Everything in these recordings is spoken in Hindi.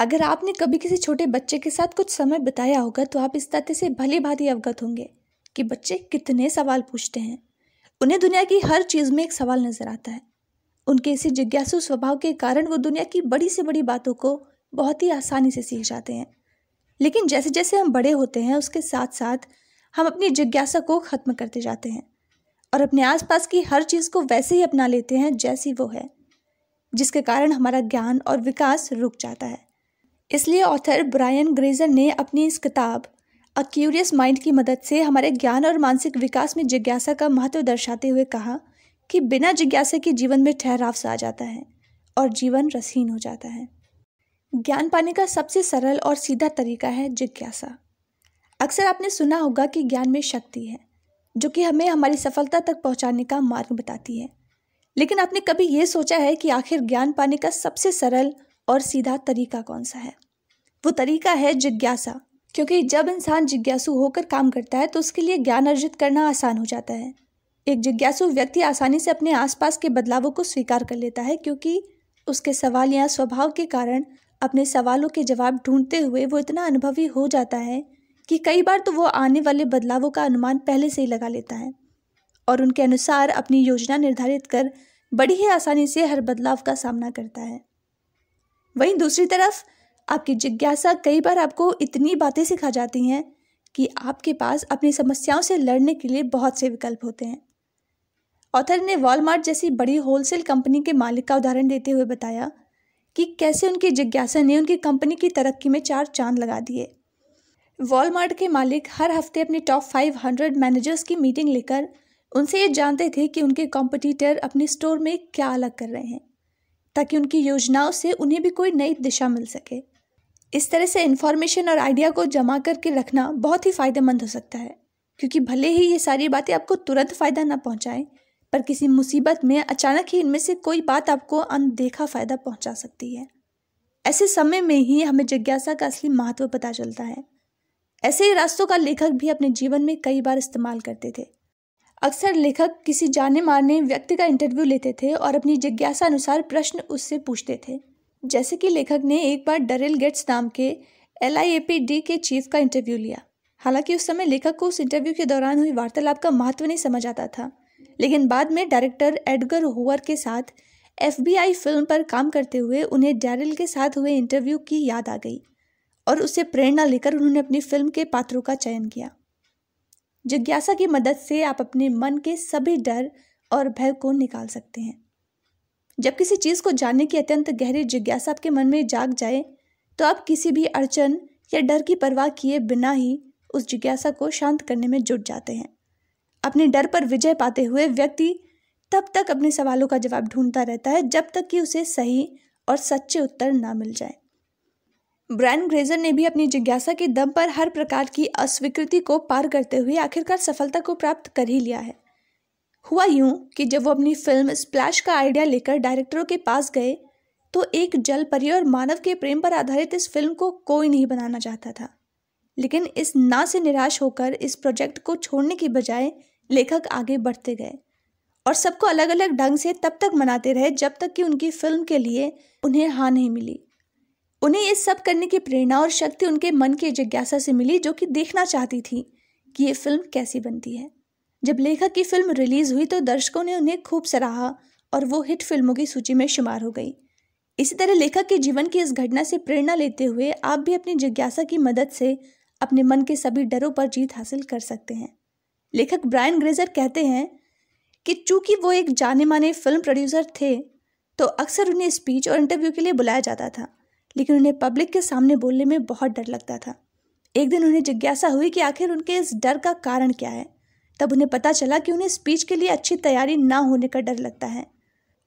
अगर आपने कभी किसी छोटे बच्चे के साथ कुछ समय बिताया होगा तो आप इस तथ्य से भली भांति अवगत होंगे कि बच्चे कितने सवाल पूछते हैं उन्हें दुनिया की हर चीज़ में एक सवाल नज़र आता है उनके इसी जिज्ञासु स्वभाव के कारण वो दुनिया की बड़ी से बड़ी बातों को बहुत ही आसानी से सीख जाते हैं लेकिन जैसे जैसे हम बड़े होते हैं उसके साथ साथ हम अपनी जिज्ञासा को ख़त्म करते जाते हैं और अपने आसपास की हर चीज़ को वैसे ही अपना लेते हैं जैसी वो है जिसके कारण हमारा ज्ञान और विकास रुक जाता है इसलिए ऑथर ब्रायन ग्रेजर ने अपनी इस किताब अ क्यूरियस माइंड की मदद से हमारे ज्ञान और मानसिक विकास में जिज्ञासा का महत्व दर्शाते हुए कहा कि बिना जिज्ञासा के जीवन में ठहराव सा आ जाता है और जीवन रसहीन हो जाता है ज्ञान पाने का सबसे सरल और सीधा तरीका है जिज्ञासा अक्सर आपने सुना होगा कि ज्ञान में शक्ति है जो कि हमें हमारी सफलता तक पहुंचाने का मार्ग बताती है लेकिन आपने कभी ये सोचा है कि आखिर ज्ञान पाने का सबसे सरल और सीधा तरीका कौन सा है वो तरीका है जिज्ञासा क्योंकि जब इंसान जिज्ञासु होकर काम करता है तो उसके लिए ज्ञान अर्जित करना आसान हो जाता है एक जिज्ञासु व्यक्ति आसानी से अपने आसपास के बदलावों को स्वीकार कर लेता है क्योंकि उसके सवाल या स्वभाव के कारण अपने सवालों के जवाब ढूंढते हुए वो इतना अनुभवी हो जाता है कि कई बार तो वो आने वाले बदलावों का अनुमान पहले से ही लगा लेता है और उनके अनुसार अपनी योजना निर्धारित कर बड़ी ही आसानी से हर बदलाव का सामना करता है वहीं दूसरी तरफ आपकी जिज्ञासा कई बार आपको इतनी बातें सिखा जाती हैं कि आपके पास अपनी समस्याओं से लड़ने के लिए बहुत से विकल्प होते हैं ऑथर ने वॉलमार्ट जैसी बड़ी होलसेल कंपनी के मालिक का उदाहरण देते हुए बताया कि कैसे उनकी जिज्ञासा ने उनकी कंपनी की तरक्की में चार चांद लगा दिए वॉलमार्ट के मालिक हर हफ्ते अपने टॉप हंड्रेड मैनेजर्स की मीटिंग लेकर उनसे ये जानते थे कि उनके कॉम्पिटिटर अपने स्टोर में क्या अलग कर रहे हैं ताकि उनकी योजनाओं से उन्हें भी कोई नई दिशा मिल सके इस तरह से इन्फॉर्मेशन और आइडिया को जमा करके रखना बहुत ही फ़ायदेमंद हो सकता है क्योंकि भले ही ये सारी बातें आपको तुरंत फ़ायदा ना पहुँचाएँ पर किसी मुसीबत में अचानक ही इनमें से कोई बात आपको अनदेखा फ़ायदा पहुँचा सकती है ऐसे समय में ही हमें जिज्ञासा का असली महत्व पता चलता है ऐसे ही रास्तों का लेखक भी अपने जीवन में कई बार इस्तेमाल करते थे अक्सर लेखक किसी जाने माने व्यक्ति का इंटरव्यू लेते थे और अपनी जिज्ञासा अनुसार प्रश्न उससे पूछते थे जैसे कि लेखक ने एक बार डरेल गेट्स नाम के एल के चीफ का इंटरव्यू लिया हालांकि उस समय लेखक को उस इंटरव्यू के दौरान हुई वार्तालाप का महत्व नहीं समझ आता था लेकिन बाद में डायरेक्टर एडगर होवर के साथ एफ फिल्म पर काम करते हुए उन्हें डैरिल के साथ हुए इंटरव्यू की याद आ गई और उससे प्रेरणा लेकर उन्होंने अपनी फिल्म के पात्रों का चयन किया जिज्ञासा की मदद से आप अपने मन के सभी डर और भय को निकाल सकते हैं जब किसी चीज़ को जानने की अत्यंत गहरी जिज्ञासा आपके मन में जाग जाए तो आप किसी भी अड़चन या डर की परवाह किए बिना ही उस जिज्ञासा को शांत करने में जुट जाते हैं अपने डर पर विजय पाते हुए व्यक्ति तब तक अपने सवालों का जवाब ढूंढता रहता है जब तक कि उसे सही और सच्चे उत्तर ना मिल जाए ब्रायन ग्रेजर ने भी अपनी जिज्ञासा के दम पर हर प्रकार की अस्वीकृति को पार करते हुए आखिरकार सफलता को प्राप्त कर ही लिया है हुआ यूं कि जब वो अपनी फिल्म स्प्लैश का आइडिया लेकर डायरेक्टरों के पास गए तो एक जल परी और मानव के प्रेम पर आधारित इस फिल्म को कोई नहीं बनाना चाहता था लेकिन इस ना से निराश होकर इस प्रोजेक्ट को छोड़ने की बजाय लेखक आगे बढ़ते गए और सबको अलग अलग ढंग से तब तक मनाते रहे जब तक कि उनकी फिल्म के लिए उन्हें हाँ नहीं मिली उन्हें ये सब करने की प्रेरणा और शक्ति उनके मन की जिज्ञासा से मिली जो कि देखना चाहती थी कि ये फिल्म कैसी बनती है जब लेखक की फिल्म रिलीज़ हुई तो दर्शकों ने उन्हें खूब सराहा और वो हिट फिल्मों की सूची में शुमार हो गई इसी तरह लेखक के जीवन की इस घटना से प्रेरणा लेते हुए आप भी अपनी जिज्ञासा की मदद से अपने मन के सभी डरों पर जीत हासिल कर सकते हैं लेखक ब्रायन ग्रेजर कहते हैं कि चूंकि वो एक जाने माने फिल्म प्रोड्यूसर थे तो अक्सर उन्हें स्पीच और इंटरव्यू के लिए बुलाया जाता था लेकिन उन्हें पब्लिक के सामने बोलने में बहुत डर लगता था एक दिन उन्हें जिज्ञासा हुई कि आखिर उनके इस डर का कारण क्या है तब उन्हें पता चला कि उन्हें स्पीच के लिए अच्छी तैयारी ना होने का डर लगता है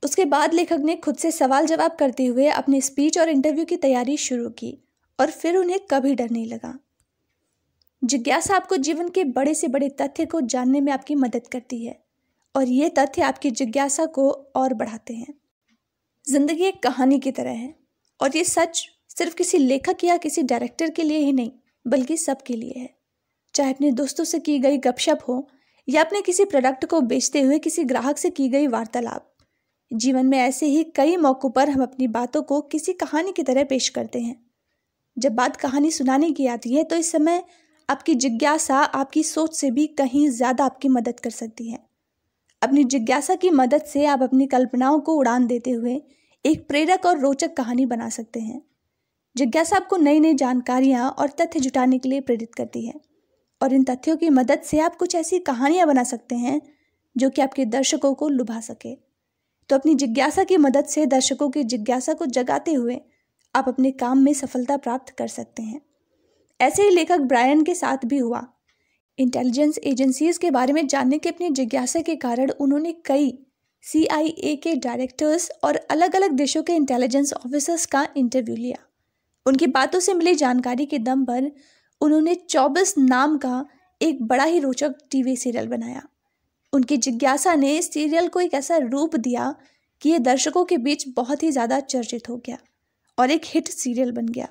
उसके बाद लेखक ने खुद से सवाल जवाब करते हुए अपने स्पीच और इंटरव्यू की तैयारी शुरू की और फिर उन्हें कभी डर नहीं लगा जिज्ञासा आपको जीवन के बड़े से बड़े तथ्य को जानने में आपकी मदद करती है और ये तथ्य आपकी जिज्ञासा को और बढ़ाते हैं जिंदगी एक कहानी की तरह है और ये सच सिर्फ किसी लेखक या किसी डायरेक्टर के लिए ही नहीं बल्कि सबके लिए है चाहे अपने दोस्तों से की गई गपशप हो या अपने किसी प्रोडक्ट को बेचते हुए किसी ग्राहक से की गई वार्तालाप जीवन में ऐसे ही कई मौक़ों पर हम अपनी बातों को किसी कहानी की तरह पेश करते हैं जब बात कहानी सुनाने की आती है तो इस समय आपकी जिज्ञासा आपकी सोच से भी कहीं ज़्यादा आपकी मदद कर सकती है अपनी जिज्ञासा की मदद से आप अपनी कल्पनाओं को उड़ान देते हुए एक प्रेरक और रोचक कहानी बना सकते हैं जिज्ञासा आपको नई नई जानकारियाँ और तथ्य जुटाने के लिए प्रेरित करती है और इन तथ्यों की मदद से आप कुछ ऐसी कहानियाँ बना सकते हैं जो कि आपके दर्शकों को लुभा सके तो अपनी जिज्ञासा की मदद से दर्शकों की जिज्ञासा को जगाते हुए आप अपने काम में सफलता प्राप्त कर सकते हैं ऐसे ही लेखक ब्रायन के साथ भी हुआ इंटेलिजेंस एजेंसीज के बारे में जानने की अपनी जिज्ञासा के कारण उन्होंने कई सी के डायरेक्टर्स और अलग अलग देशों के इंटेलिजेंस ऑफिसर्स का इंटरव्यू लिया उनकी बातों से मिली जानकारी के दम पर उन्होंने चौबीस नाम का एक बड़ा ही रोचक टीवी सीरियल बनाया उनकी जिज्ञासा ने सीरियल को एक ऐसा रूप दिया कि ये दर्शकों के बीच बहुत ही ज़्यादा चर्चित हो गया और एक हिट सीरियल बन गया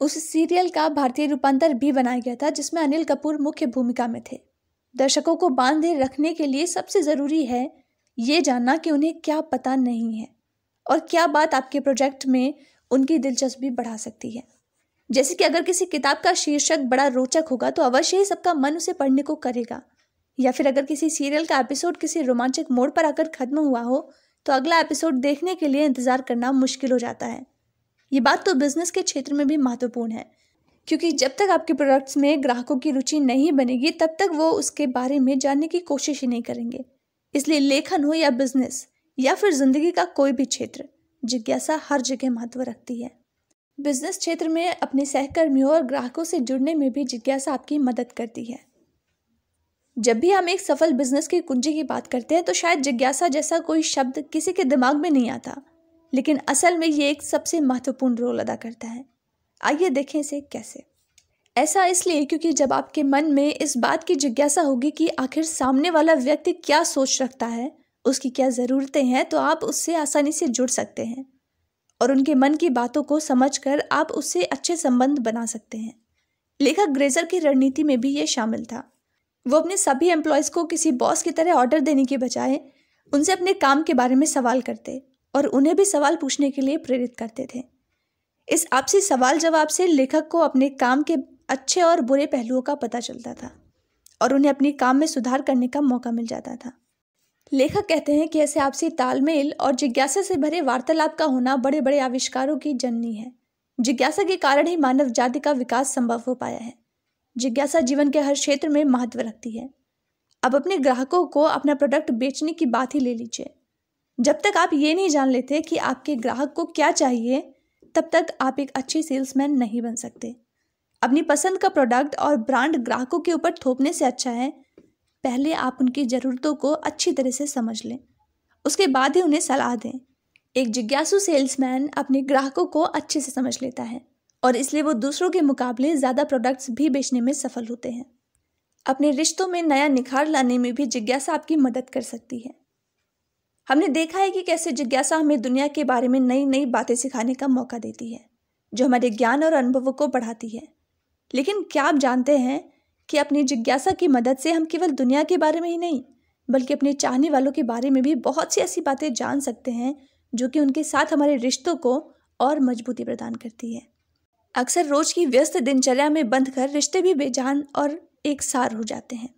उस सीरियल का भारतीय रूपांतर भी बनाया गया था जिसमें अनिल कपूर मुख्य भूमिका में थे दर्शकों को बांधे रखने के लिए सबसे ज़रूरी है ये जानना कि उन्हें क्या पता नहीं है और क्या बात आपके प्रोजेक्ट में उनकी दिलचस्पी बढ़ा सकती है जैसे कि अगर किसी किताब का शीर्षक बड़ा रोचक होगा तो अवश्य ही सबका मन उसे पढ़ने को करेगा या फिर अगर किसी सीरियल का एपिसोड किसी रोमांचक मोड़ पर आकर खत्म हुआ हो तो अगला एपिसोड देखने के लिए इंतज़ार करना मुश्किल हो जाता है ये बात तो बिजनेस के क्षेत्र में भी महत्वपूर्ण है क्योंकि जब तक आपके प्रोडक्ट्स में ग्राहकों की रुचि नहीं बनेगी तब तक वो उसके बारे में जानने की कोशिश ही नहीं करेंगे इसलिए लेखन हो या बिजनेस या फिर जिंदगी का कोई भी क्षेत्र जिज्ञासा हर जगह महत्व रखती है बिजनेस क्षेत्र में अपने सहकर्मियों और ग्राहकों से जुड़ने में भी जिज्ञासा आपकी मदद करती है जब भी हम एक सफल बिजनेस की कुंजी की बात करते हैं तो शायद जिज्ञासा जैसा कोई शब्द किसी के दिमाग में नहीं आता लेकिन असल में ये एक सबसे महत्वपूर्ण रोल अदा करता है आइए देखें इसे कैसे ऐसा इसलिए क्योंकि जब आपके मन में इस बात की जिज्ञासा होगी कि आखिर सामने वाला व्यक्ति क्या सोच रखता है उसकी क्या ज़रूरतें हैं तो आप उससे आसानी से जुड़ सकते हैं और उनके मन की बातों को समझकर आप उससे अच्छे संबंध बना सकते हैं लेखक ग्रेजर की रणनीति में भी ये शामिल था वो अपने सभी एम्प्लॉयज़ को किसी बॉस की तरह ऑर्डर देने के बजाय उनसे अपने काम के बारे में सवाल करते और उन्हें भी सवाल पूछने के लिए प्रेरित करते थे इस आपसी सवाल जवाब से लेखक को अपने काम के अच्छे और बुरे पहलुओं का पता चलता था और उन्हें अपने काम में सुधार करने का मौका मिल जाता था लेखक कहते हैं कि ऐसे आपसी तालमेल और जिज्ञासा से भरे वार्तालाप का होना बड़े बड़े आविष्कारों की जननी है जिज्ञासा के कारण ही मानव जाति का विकास संभव हो पाया है जिज्ञासा जीवन के हर क्षेत्र में महत्व रखती है अब अपने ग्राहकों को अपना प्रोडक्ट बेचने की बात ही ले लीजिए जब तक आप ये नहीं जान लेते कि आपके ग्राहक को क्या चाहिए तब तक आप एक अच्छे सेल्समैन नहीं बन सकते अपनी पसंद का प्रोडक्ट और ब्रांड ग्राहकों के ऊपर थोपने से अच्छा है पहले आप उनकी ज़रूरतों को अच्छी तरह से समझ लें उसके बाद ही उन्हें सलाह दें एक जिज्ञासु सेल्समैन अपने ग्राहकों को अच्छे से समझ लेता है और इसलिए वो दूसरों के मुकाबले ज़्यादा प्रोडक्ट्स भी बेचने में सफल होते हैं अपने रिश्तों में नया निखार लाने में भी जिज्ञासा आपकी मदद कर सकती है हमने देखा है कि कैसे जिज्ञासा हमें दुनिया के बारे में नई नई बातें सिखाने का मौका देती है जो हमारे ज्ञान और अनुभवों को बढ़ाती है लेकिन क्या आप जानते हैं कि अपनी जिज्ञासा की मदद से हम केवल दुनिया के बारे में ही नहीं बल्कि अपने चाहने वालों के बारे में भी बहुत सी ऐसी बातें जान सकते हैं जो कि उनके साथ हमारे रिश्तों को और मजबूती प्रदान करती है अक्सर रोज की व्यस्त दिनचर्या में बंद कर रिश्ते भी बेजान और एक सार हो जाते हैं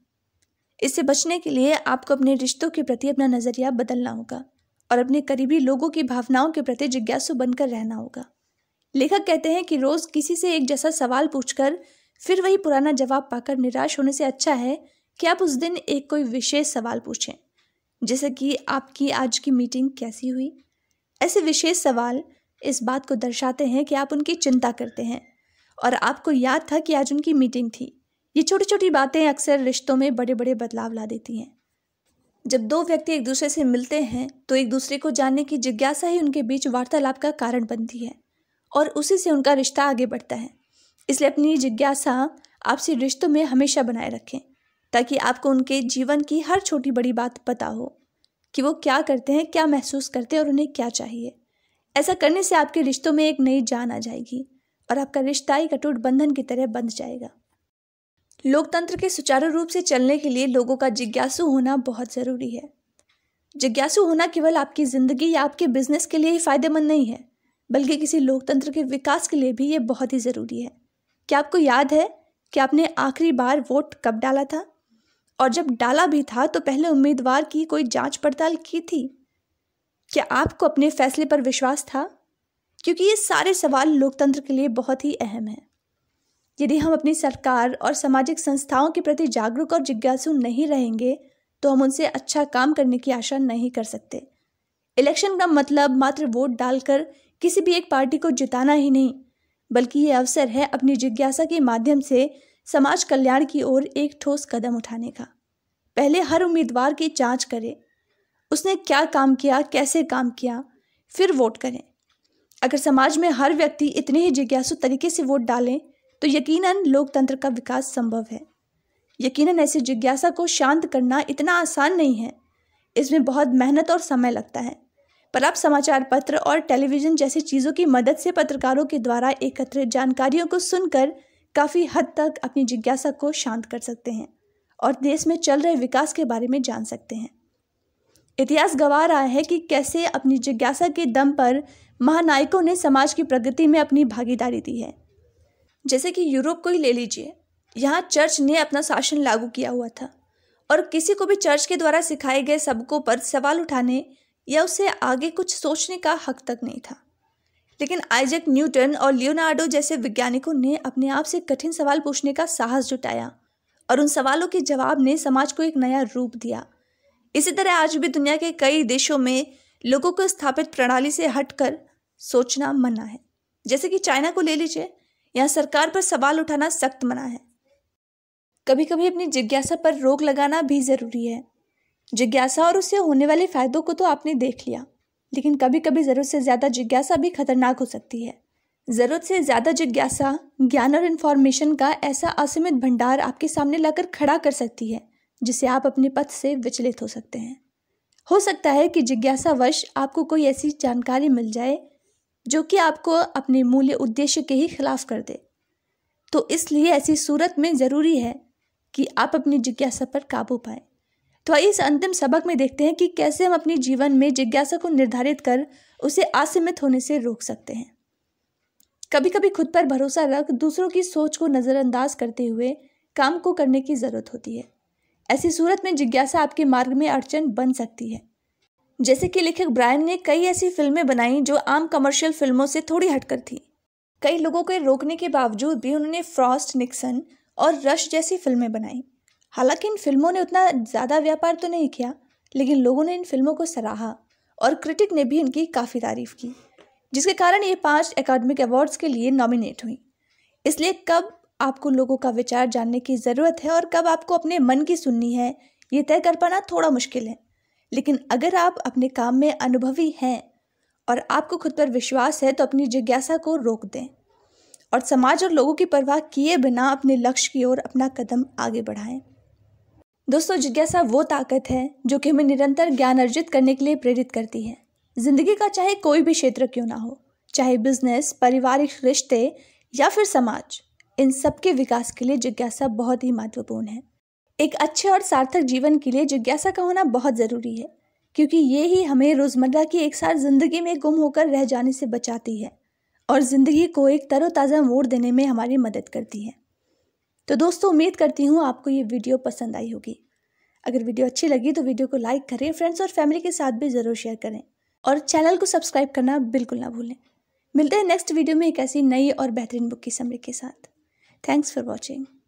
इससे बचने के लिए आपको अपने रिश्तों के प्रति अपना नज़रिया बदलना होगा और अपने करीबी लोगों की भावनाओं के प्रति जिज्ञासु बनकर रहना होगा लेखक कहते हैं कि रोज़ किसी से एक जैसा सवाल पूछकर फिर वही पुराना जवाब पाकर निराश होने से अच्छा है कि आप उस दिन एक कोई विशेष सवाल पूछें जैसे कि आपकी आज की मीटिंग कैसी हुई ऐसे विशेष सवाल इस बात को दर्शाते हैं कि आप उनकी चिंता करते हैं और आपको याद था कि आज उनकी मीटिंग थी ये छोटी छोटी बातें अक्सर रिश्तों में बड़े बड़े बदलाव ला देती हैं जब दो व्यक्ति एक दूसरे से मिलते हैं तो एक दूसरे को जानने की जिज्ञासा ही उनके बीच वार्तालाप का कारण बनती है और उसी से उनका रिश्ता आगे बढ़ता है इसलिए अपनी जिज्ञासा आपसी रिश्तों में हमेशा बनाए रखें ताकि आपको उनके जीवन की हर छोटी बड़ी बात पता हो कि वो क्या करते हैं क्या महसूस करते हैं और उन्हें क्या चाहिए ऐसा करने से आपके रिश्तों में एक नई जान आ जाएगी और आपका रिश्ता एक अटूट बंधन की तरह बंध जाएगा लोकतंत्र के सुचारू रूप से चलने के लिए लोगों का जिज्ञासु होना बहुत ज़रूरी है जिज्ञासु होना केवल आपकी ज़िंदगी या आपके बिजनेस के लिए ही फायदेमंद नहीं है बल्कि किसी लोकतंत्र के विकास के लिए भी ये बहुत ही ज़रूरी है क्या आपको याद है कि आपने आखिरी बार वोट कब डाला था और जब डाला भी था तो पहले उम्मीदवार की कोई जांच पड़ताल की थी क्या आपको अपने फैसले पर विश्वास था क्योंकि ये सारे सवाल लोकतंत्र के लिए बहुत ही अहम हैं यदि हम अपनी सरकार और सामाजिक संस्थाओं के प्रति जागरूक और जिज्ञासु नहीं रहेंगे तो हम उनसे अच्छा काम करने की आशा नहीं कर सकते इलेक्शन का मतलब मात्र वोट डालकर किसी भी एक पार्टी को जिताना ही नहीं बल्कि ये अवसर है अपनी जिज्ञासा के माध्यम से समाज कल्याण की ओर एक ठोस कदम उठाने का पहले हर उम्मीदवार की जांच करें उसने क्या काम किया कैसे काम किया फिर वोट करें अगर समाज में हर व्यक्ति इतने ही जिज्ञासु तरीके से वोट डालें तो यकीनन लोकतंत्र का विकास संभव है यकीनन ऐसी जिज्ञासा को शांत करना इतना आसान नहीं है इसमें बहुत मेहनत और समय लगता है पर अब समाचार पत्र और टेलीविज़न जैसी चीज़ों की मदद से पत्रकारों के द्वारा एकत्रित जानकारियों को सुनकर काफ़ी हद तक अपनी जिज्ञासा को शांत कर सकते हैं और देश में चल रहे विकास के बारे में जान सकते हैं इतिहास गवा रहा है कि कैसे अपनी जिज्ञासा के दम पर महानायकों ने समाज की प्रगति में अपनी भागीदारी दी है जैसे कि यूरोप को ही ले लीजिए यहाँ चर्च ने अपना शासन लागू किया हुआ था और किसी को भी चर्च के द्वारा सिखाए गए सबकों पर सवाल उठाने या उससे आगे कुछ सोचने का हक तक नहीं था लेकिन आइजक न्यूटन और लियोनार्डो जैसे वैज्ञानिकों ने अपने आप से कठिन सवाल पूछने का साहस जुटाया और उन सवालों के जवाब ने समाज को एक नया रूप दिया इसी तरह आज भी दुनिया के कई देशों में लोगों को स्थापित प्रणाली से हटकर सोचना मना है जैसे कि चाइना को ले लीजिए यहाँ सरकार पर सवाल उठाना सख्त मना है कभी कभी अपनी जिज्ञासा पर रोक लगाना भी ज़रूरी है जिज्ञासा और उससे होने वाले फ़ायदों को तो आपने देख लिया लेकिन कभी कभी ज़रूरत से ज़्यादा जिज्ञासा भी खतरनाक हो सकती है ज़रूरत से ज़्यादा जिज्ञासा ज्ञान और इन्फॉर्मेशन का ऐसा असीमित भंडार आपके सामने लाकर खड़ा कर सकती है जिसे आप अपने पथ से विचलित हो सकते हैं हो सकता है कि जिज्ञासावश आपको कोई ऐसी जानकारी मिल जाए जो कि आपको अपने मूल्य उद्देश्य के ही खिलाफ कर दे तो इसलिए ऐसी सूरत में ज़रूरी है कि आप अपनी जिज्ञासा पर काबू पाएं तो आइए इस अंतिम सबक में देखते हैं कि कैसे हम अपने जीवन में जिज्ञासा को निर्धारित कर उसे असीमित होने से रोक सकते हैं कभी कभी खुद पर भरोसा रख दूसरों की सोच को नज़रअंदाज करते हुए काम को करने की ज़रूरत होती है ऐसी सूरत में जिज्ञासा आपके मार्ग में अड़चन बन सकती है जैसे कि लेखक ब्रायन ने कई ऐसी फिल्में बनाई जो आम कमर्शियल फिल्मों से थोड़ी हटकर थी कई लोगों के रोकने के बावजूद भी उन्होंने फ्रॉस्ट निक्सन और रश जैसी फिल्में बनाई हालांकि इन फिल्मों ने उतना ज़्यादा व्यापार तो नहीं किया लेकिन लोगों ने इन फिल्मों को सराहा और क्रिटिक ने भी इनकी काफ़ी तारीफ की जिसके कारण ये पांच एकेडमिक अवार्ड्स के लिए नॉमिनेट हुई इसलिए कब आपको लोगों का विचार जानने की ज़रूरत है और कब आपको अपने मन की सुननी है ये तय कर पाना थोड़ा मुश्किल है लेकिन अगर आप अपने काम में अनुभवी हैं और आपको खुद पर विश्वास है तो अपनी जिज्ञासा को रोक दें और समाज और लोगों की परवाह किए बिना अपने लक्ष्य की ओर अपना कदम आगे बढ़ाएं दोस्तों जिज्ञासा वो ताकत है जो कि हमें निरंतर ज्ञान अर्जित करने के लिए प्रेरित करती है जिंदगी का चाहे कोई भी क्षेत्र क्यों ना हो चाहे बिजनेस पारिवारिक रिश्ते या फिर समाज इन सब के विकास के लिए जिज्ञासा बहुत ही महत्वपूर्ण है एक अच्छे और सार्थक जीवन के लिए जिज्ञासा का होना बहुत ज़रूरी है क्योंकि ये ही हमें रोज़मर्रा की एक साथ ज़िंदगी में गुम होकर रह जाने से बचाती है और ज़िंदगी को एक तरोताज़ा मोड़ देने में हमारी मदद करती है तो दोस्तों उम्मीद करती हूँ आपको ये वीडियो पसंद आई होगी अगर वीडियो अच्छी लगी तो वीडियो को लाइक करें फ्रेंड्स और फैमिली के साथ भी ज़रूर शेयर करें और चैनल को सब्सक्राइब करना बिल्कुल ना भूलें मिलते हैं नेक्स्ट वीडियो में एक ऐसी नई और बेहतरीन बुक की समरी के साथ थैंक्स फॉर वॉचिंग